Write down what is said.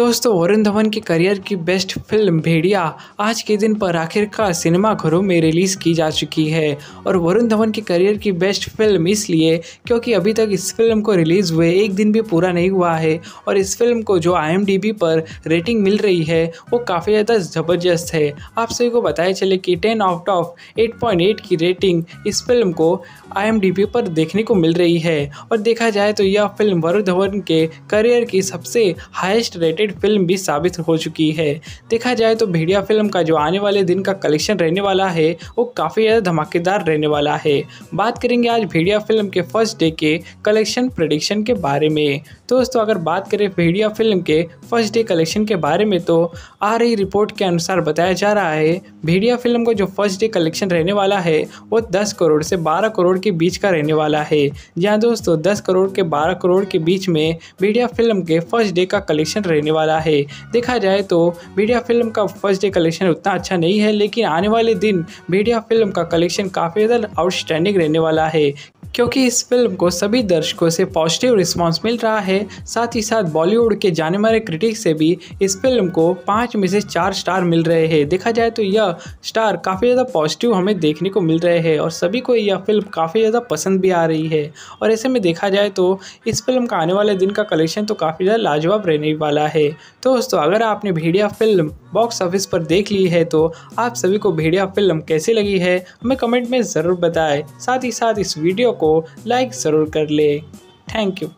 दोस्तों वरुण धवन के करियर की बेस्ट फिल्म भेड़िया आज के दिन पर आखिरकार सिनेमाघरों में रिलीज़ की जा चुकी है और वरुण धवन के करियर की बेस्ट फिल्म इसलिए क्योंकि अभी तक इस फिल्म को रिलीज़ हुए एक दिन भी पूरा नहीं हुआ है और इस फिल्म को जो आई पर रेटिंग मिल रही है वो काफ़ी ज़्यादा ज़बरदस्त है आप सभी को बताया चले कि टेन आउट ऑफ एट की रेटिंग इस फिल्म को आई पर देखने को मिल रही है और देखा जाए तो यह फिल्म वरुण धवन के करियर की सबसे हाइस्ट रेटेड हिट फिल्म भी साबित हो चुकी है देखा जाए तो भेड़िया फिल्म का जो आने वाले दिन का कलेक्शन रहने वाला है वो काफ़ी ज़्यादा धमाकेदार रहने वाला है बात करेंगे आज भेड़िया फिल्म के फर्स्ट डे के कलेक्शन प्रडिक्शन के बारे में दोस्तों अगर बात करें भेड़िया फिल्म के फर्स्ट डे कलेक्शन के बारे में तो आ रही रिपोर्ट के अनुसार बताया जा रहा है भेड़िया फिल्म का जो फर्स्ट डे कलेक्शन रहने वाला है वो दस करोड़ से बारह करोड़ के बीच का रहने वाला है जहाँ दोस्तों दस करोड़ के बारह करोड़ के बीच में भेड़िया फिल्म के फर्स्ट डे का कलेक्शन रहने वाला वाला है देखा जाए तो मीडिया फिल्म का फर्स्ट डे कलेक्शन उतना अच्छा नहीं है लेकिन आने वाले दिन मीडिया फिल्म का कलेक्शन काफ़ी ज़्यादा आउटस्टैंडिंग रहने वाला है क्योंकि इस फिल्म को सभी दर्शकों से पॉजिटिव रिस्पॉन्स मिल रहा है साथ ही साथ बॉलीवुड के जाने माने क्रिटिक से भी इस फिल्म को पाँच में से चार स्टार मिल रहे हैं देखा जाए तो यह स्टार काफ़ी ज़्यादा पॉजिटिव हमें देखने को मिल रहे हैं और सभी को यह फिल्म काफ़ी ज़्यादा पसंद भी आ रही है और ऐसे में देखा जाए तो इस फिल्म का आने वाले दिन का कलेक्शन तो काफ़ी ज़्यादा लाजवाब रहने वाला है तो दोस्तों अगर आपने भेड़िया फिल्म बॉक्स ऑफिस पर देख ली है तो आप सभी को भेड़िया फिल्म कैसी लगी है हमें कमेंट में ज़रूर बताएं साथ ही साथ इस वीडियो को लाइक ज़रूर कर ले थैंक यू